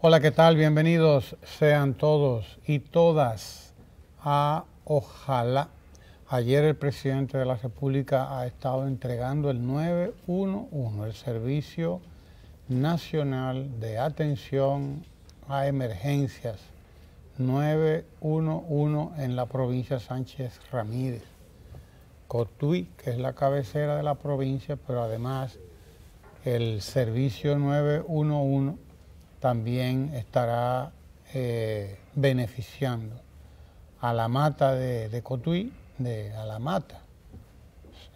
Hola, ¿qué tal? Bienvenidos sean todos y todas a Ojalá. Ayer el presidente de la República ha estado entregando el 911, el Servicio Nacional de Atención a Emergencias 911 en la provincia Sánchez Ramírez. Cotuí, que es la cabecera de la provincia, pero además el servicio 911 también estará eh, beneficiando a la mata de, Cotuí, de, a la mata,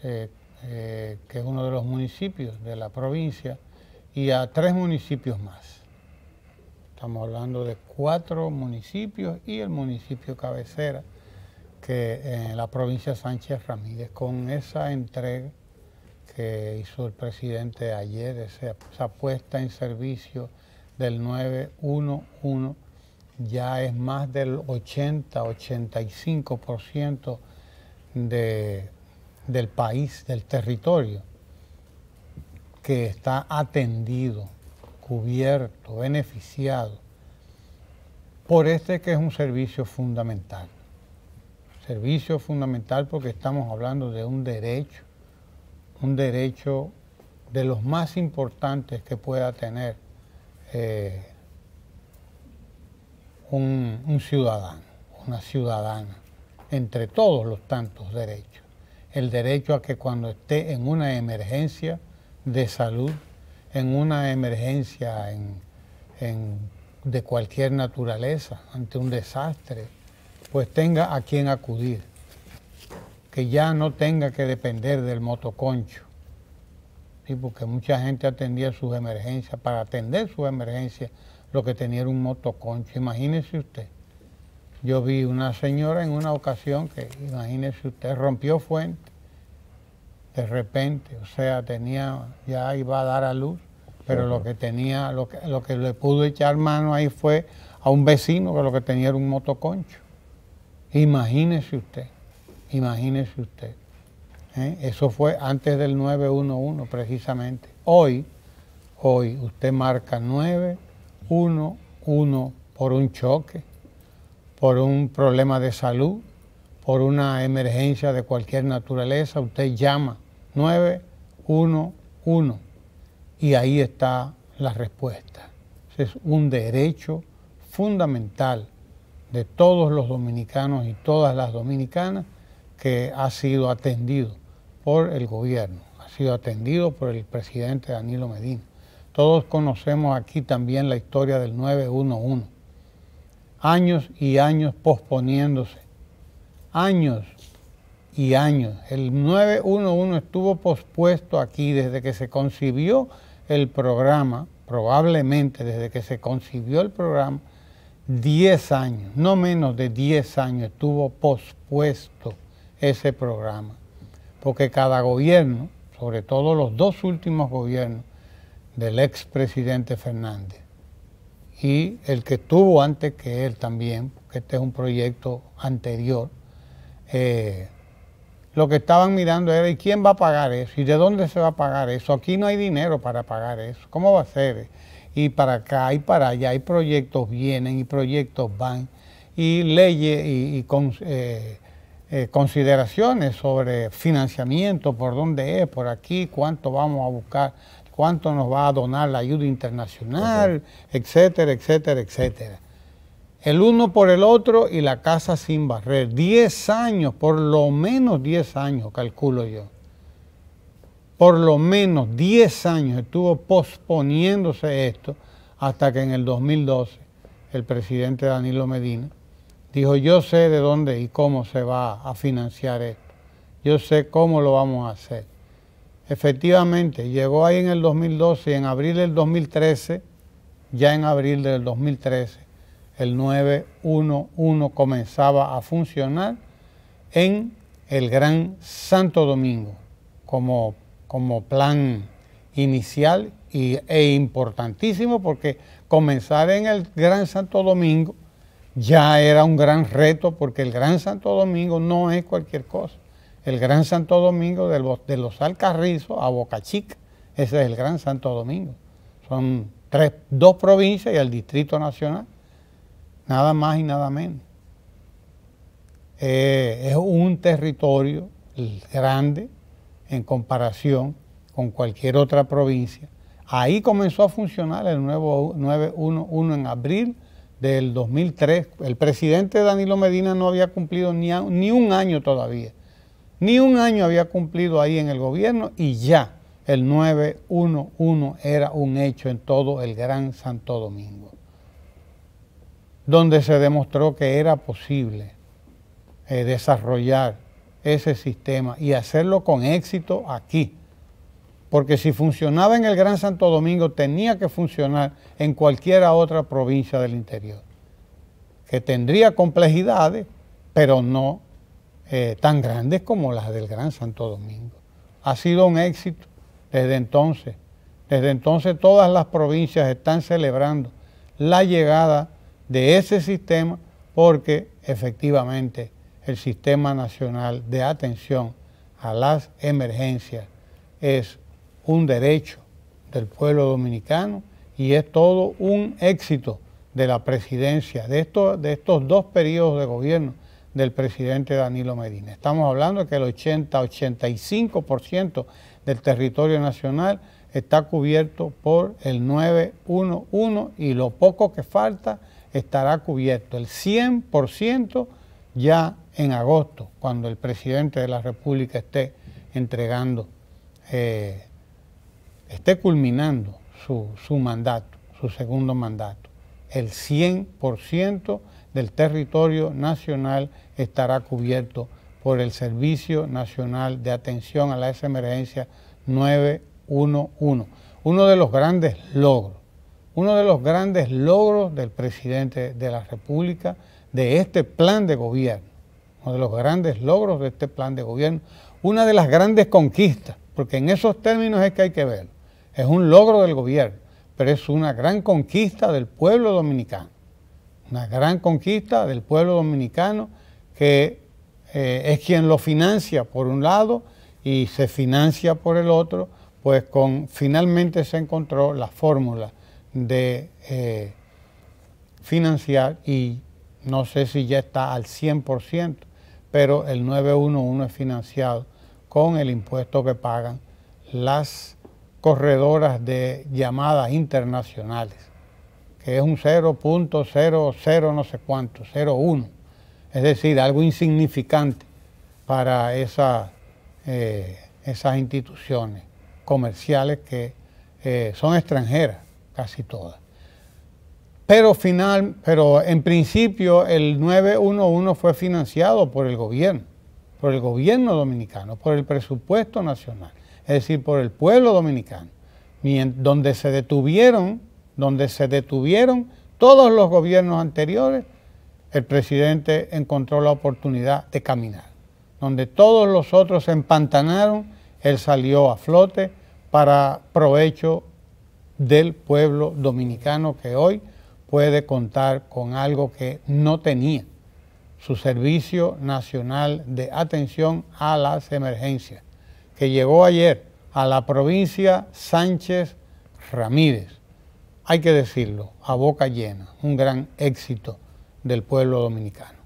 eh, eh, que es uno de los municipios de la provincia, y a tres municipios más. Estamos hablando de cuatro municipios y el municipio cabecera, que en la provincia de Sánchez Ramírez, con esa entrega que hizo el presidente ayer, esa, esa puesta en servicio del 911 ya es más del 80-85% del país, del territorio, que está atendido, cubierto, beneficiado por este que es un servicio fundamental. Servicio fundamental porque estamos hablando de un derecho, un derecho de los más importantes que pueda tener eh, un, ciudadano, una ciudadana, entre todos los tantos derechos. El derecho a que cuando esté en una emergencia de salud, en una emergencia de cualquier naturaleza, ante un desastre, pues tenga a quien acudir, que ya no tenga que depender del motoconcho, porque mucha gente atendía sus emergencias, para atender sus emergencias, lo que tenía era un motoconcho, imagínese usted. Yo vi una señora en una ocasión que, imagínese usted, rompió fuente de repente, o sea, tenía, ya iba a dar a luz, pero lo que tenía, lo que, lo que le pudo echar mano ahí fue a un vecino que lo que tenía era un motoconcho. Imagínese usted, imagínese usted. ¿eh? Eso fue antes del 911 precisamente. Hoy, hoy usted marca 911 por un choque, por un problema de salud, por una emergencia de cualquier naturaleza, usted llama 911 y ahí está la respuesta. es un derecho fundamental de todos los dominicanos y todas las dominicanas que ha sido atendido por el gobierno, ha sido atendido por el presidente Danilo Medina. Todos conocemos aquí también la historia del 911, años y años posponiéndose, años y años. El 911 estuvo pospuesto aquí desde que se concibió el programa, probablemente desde que se concibió el programa, 10 años, no menos de 10 años estuvo pospuesto ese programa porque cada gobierno, sobre todo los dos últimos gobiernos del expresidente Fernández y el que estuvo antes que él también, porque este es un proyecto anterior, eh, lo que estaban mirando era, ¿y quién va a pagar eso? ¿Y de dónde se va a pagar eso? Aquí no hay dinero para pagar eso. ¿Cómo va a ser? Y para acá y para allá, hay proyectos vienen y proyectos van, y leyes y, con, eh, eh, consideraciones sobre financiamiento, por dónde es, por aquí, cuánto vamos a buscar, cuánto nos va a donar la ayuda internacional, etcétera, etcétera, etcétera. El uno por el otro y la casa sin barrer. 10 años, por lo menos diez años, calculo yo. Por lo menos 10 años estuvo posponiéndose esto hasta que en el 2012 el presidente Danilo Medina dijo, yo sé de dónde y cómo se va a financiar esto. Yo sé cómo lo vamos a hacer. Efectivamente, llegó ahí en el 2012 y en abril del 2013, ya en abril del 2013, el 911 comenzaba a funcionar en el Gran Santo Domingo como, como plan inicial y, e importantísimo porque comenzar en el Gran Santo Domingo ya era un gran reto porque el Gran Santo Domingo no es cualquier cosa. El Gran Santo Domingo de los, de los Alcarrizos a Boca Chica, ese es el Gran Santo Domingo. Son tres, dos provincias y el Distrito Nacional, nada más y nada menos. Eh, es un territorio grande en comparación con cualquier otra provincia. Ahí comenzó a funcionar el nuevo 911 en abril del 2003. El presidente Danilo Medina no había cumplido ni, un año todavía. Ni un año había cumplido ahí en el gobierno y ya el 911 era un hecho en todo el Gran Santo Domingo, donde se demostró que era posible eh, desarrollar ese sistema y hacerlo con éxito aquí porque si funcionaba en el Gran Santo Domingo tenía que funcionar en cualquiera otra provincia del interior, que tendría complejidades, pero no eh, tan grandes como las del Gran Santo Domingo. Ha sido un éxito desde entonces. Desde entonces todas las provincias están celebrando la llegada de ese sistema porque efectivamente el Sistema Nacional de Atención a las Emergencias es un derecho del pueblo dominicano y es todo un éxito de la presidencia, de estos, de estos dos periodos de gobierno del presidente Danilo Medina. Estamos hablando de que el 80-85% del territorio nacional está cubierto por el 911 y lo poco que falta estará cubierto, el 100% ya en agosto, cuando el presidente de la República esté entregando eh, esté culminando su, mandato, su segundo mandato. El 100% del territorio nacional estará cubierto por el Servicio Nacional de Atención a la Emergencia 911. Uno de los grandes logros, uno de los grandes logros del presidente de la República, de este plan de gobierno, uno de los grandes logros de este plan de gobierno, una de las grandes conquistas, porque en esos términos es que hay que verlo es un logro del gobierno, pero es una gran conquista del pueblo dominicano, una gran conquista del pueblo dominicano que eh, es quien lo financia por un lado y se financia por el otro, pues con finalmente se encontró la fórmula de eh, financiar y no sé si ya está al 100%, pero el 911 es financiado con el impuesto que pagan las corredoras de llamadas internacionales, que es un 0.00 no sé cuánto, 0.1, es decir, algo insignificante para eh, esas instituciones comerciales que eh, son extranjeras, casi todas. Pero, final, pero en principio el 911 fue financiado por el gobierno, por el gobierno dominicano, por el presupuesto nacional es decir, por el pueblo dominicano, donde se detuvieron, donde se detuvieron todos los gobiernos anteriores, el presidente encontró la oportunidad de caminar. Donde todos los otros se empantanaron, él salió a flote para provecho del pueblo dominicano que hoy puede contar con algo que no tenía, su Servicio Nacional de Atención a las Emergencias que llegó ayer a la provincia Sánchez Ramírez. Hay que decirlo, a boca llena, un gran éxito del pueblo dominicano.